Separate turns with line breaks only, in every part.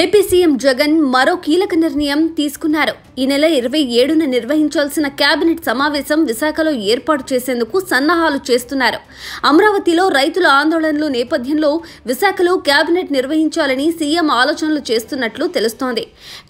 AP CM Jagan మరో కీలక నిర్ణయం తీసుకున్నారు ఈ నెల ఇరవై ఏడున నిర్వహించాల్సిన కేబినెట్ సమావేశం విశాఖలో ఏర్పాటు చేసేందుకు సన్నాహాలు చేస్తున్నారు అమరావతిలో రైతుల ఆందోళనలు నేపథ్యంలో విశాఖలో కేబినెట్ నిర్వహించాలని సీఎం ఆలోచనలు చేస్తున్నట్లు తెలుస్తోంది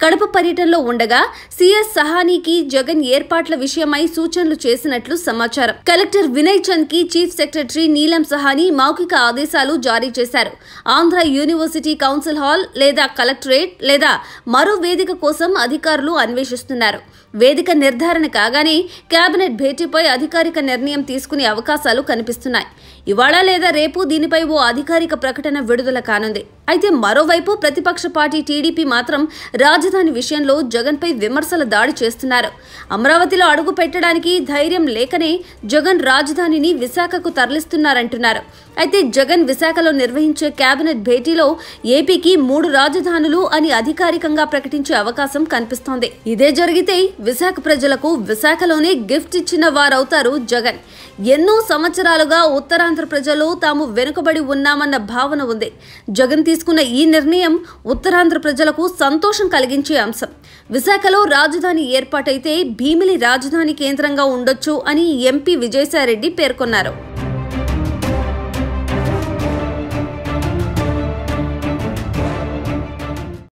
కడప పర్యటనలో ఉండగా సీఎస్ సహానీకి జగన్ ఏర్పాట్ల విషయమై సూచనలు చేసినట్లు సమాచారం కలెక్టర్ వినయ్ చంద్ కి చీఫ్ సెక్రటరీ నీలం సహాని మౌఖిక ఆదేశాలు జారీ చేశారు ఆంధ్ర యూనివర్సిటీ కౌన్సిల్ హాల్ లేదా కలెక్టరేట్ లేదా మరో వేదిక కోసం అధికారులు అన్వేషిస్తున్నారు వేదిక నిర్ధారణ కాగానే కేబినెట్ భేటీపై అధికారిక నిర్ణయం తీసుకునే అవకాశాలు కనిపిస్తున్నాయి ఇవాళ లేదా రేపు దీనిపై ఓ అధికారిక ప్రకటన విడుదల కానుంది అయితే మరోవైపు ప్రతిపక్ష పార్టీ టీడీపీ మాత్రం రాజధాని విషయంలో జగన్పై విమర్శల దాడి చేస్తున్నారు అమరావతిలో అడుగు పెట్టడానికి ధైర్యం లేకనే జగన్ రాజధానిని విశాఖకు తరలిస్తున్నారంటున్నారు అయితే జగన్ విశాఖలో నిర్వహించే కేబినెట్ భేటీలో ఏపీకి మూడు రాజధానులు అని అధికారికంగా ప్రకటించే అవకాశం కనిపిస్తోంది ఇదే జరిగితే విశాఖ ప్రజలకు విశాఖలోనే గిఫ్ట్ ఇచ్చిన వారవుతారు జగన్ ఎన్నో సంవత్సరాలుగా ఉత్తరాంధ్ర ప్రజలు తాము వెనుకబడి ఉన్నామన్న భావన ఉంది జగన్ తీసుకున్న ఈ నిర్ణయం ఉత్తరాంధ్ర ప్రజలకు సంతోషం కలిగించే అంశం విశాఖలో రాజధాని ఏర్పాటైతే భీమిలి రాజధాని కేంద్రంగా ఉండొచ్చు అని ఎంపీ విజయసాయిరెడ్డి పేర్కొన్నారు